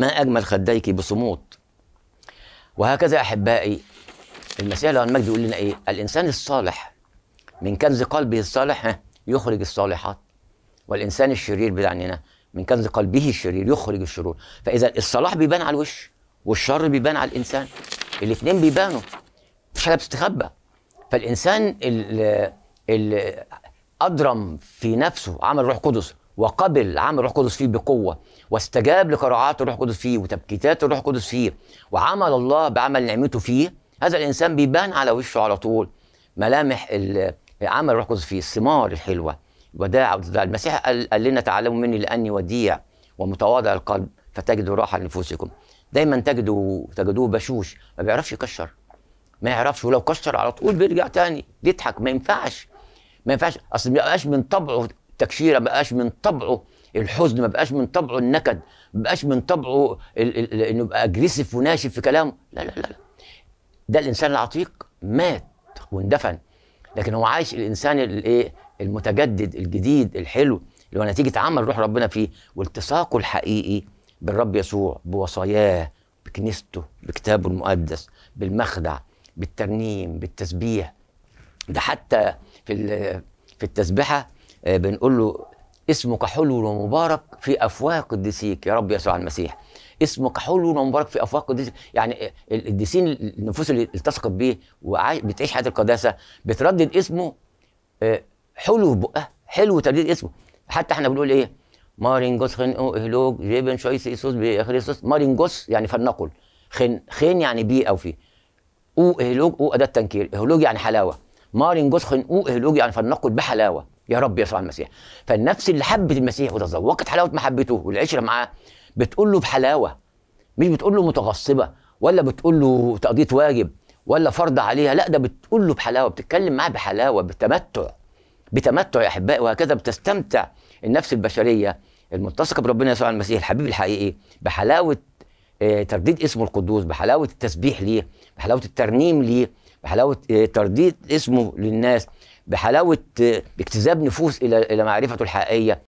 ما أجمل خديك بصمود وهكذا أحبائي المسيح لو المجد يقول لنا إيه الإنسان الصالح من كنز قلبه الصالح يخرج الصالحات والإنسان الشرير بتاعننا من كنز قلبه الشرير يخرج الشرور فإذا الصلاح بيبان على الوش والشر بيبان على الإنسان الاثنين بيبانوا مفيش حاجة بتستخبى فالإنسان اللي أضرم أدرم في نفسه عمل روح قدس وقبل عمل الروح القدس فيه بقوة واستجاب لقراءات الروح القدس فيه وتبكيتات الروح القدس فيه وعمل الله بعمل نعمته فيه هذا الإنسان بيبان على وشه على طول ملامح عمل الروح القدس فيه الثمار الحلوة وداع المسيح قال لنا تعلموا مني لأني وديع ومتواضع القلب فتجدوا راحة لنفوسكم دايما تجدوا تجدوه بشوش ما بيعرفش يكشر ما يعرفش ولو كشر على طول بيرجع تاني بيضحك ما ينفعش ما ينفعش اصل ما بيبقاش من طبعه التكشيره بقاش من طبعه الحزن ما بقاش من طبعه النكد ما بقاش من طبعه انه يبقى اجريسيف وناشف في كلامه لا لا لا ده الانسان العتيق مات واندفن لكن هو عايش الانسان الايه المتجدد الجديد الحلو اللي هو نتيجه عمل روح ربنا فيه والتصاقه الحقيقي بالرب يسوع بوصاياه بكنيسته بكتابه المقدس بالمخدع بالترنيم بالتسبيح ده حتى في في التسبيحه آه، بنقول له اسمك حلو ومبارك في افواه قديسيك يا رب يسوع المسيح اسمك حلو ومبارك في افواه قديسيك يعني القديسين النفوس اللي التصقت بيه وبتعيش حياه القداسه بتردد اسمه آه، حلو في بقها حلو ترديد اسمه حتى احنا بنقول ايه مارين جوس خن او اهلوج جيبن شويس بيخريسوس مارين جوس يعني فلنقل خن خن يعني بي او في او اهلوج او اداه تنكير اهلوج يعني حلاوه مارين جوس خن او اهلوج يعني فلنقل بحلاوه يا رب يسوع المسيح فالنفس اللي حبت المسيح وتذوقت حلاوه محبته والعشره معاه بتقول له بحلاوه مش بتقول له متغصبه ولا بتقول له تقضيه واجب ولا فرض عليها لا ده بتقول له بحلاوه بتتكلم معاه بحلاوه بتمتع بتمتع يا احبائي وهكذا بتستمتع النفس البشريه الملتصقه بربنا يسوع المسيح الحبيب الحقيقي بحلاوه آه، ترديد اسمه القدوس بحلاوه التسبيح ليه بحلاوه الترنيم ليه بحلاوه آه، ترديد اسمه للناس بحلاوه اجتذاب آه، نفوس الى الى معرفته الحقيقيه